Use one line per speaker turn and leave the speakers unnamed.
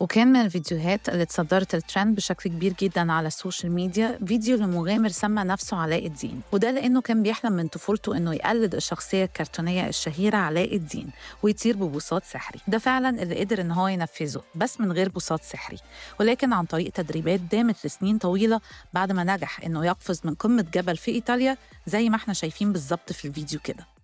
وكان من الفيديوهات اللي اتصدرت الترند بشكل كبير جدا على السوشيال ميديا فيديو لمغامر سمى نفسه علاء الدين وده لانه كان بيحلم من طفولته انه يقلد الشخصيه الكرتونيه الشهيره علاء الدين ويطير ببساط سحري ده فعلا اللي قدر ان هو ينفذه بس من غير بساط سحري ولكن عن طريق تدريبات دامت لسنين طويله بعد ما نجح انه يقفز من قمه جبل في ايطاليا زي ما احنا شايفين بالظبط في الفيديو كده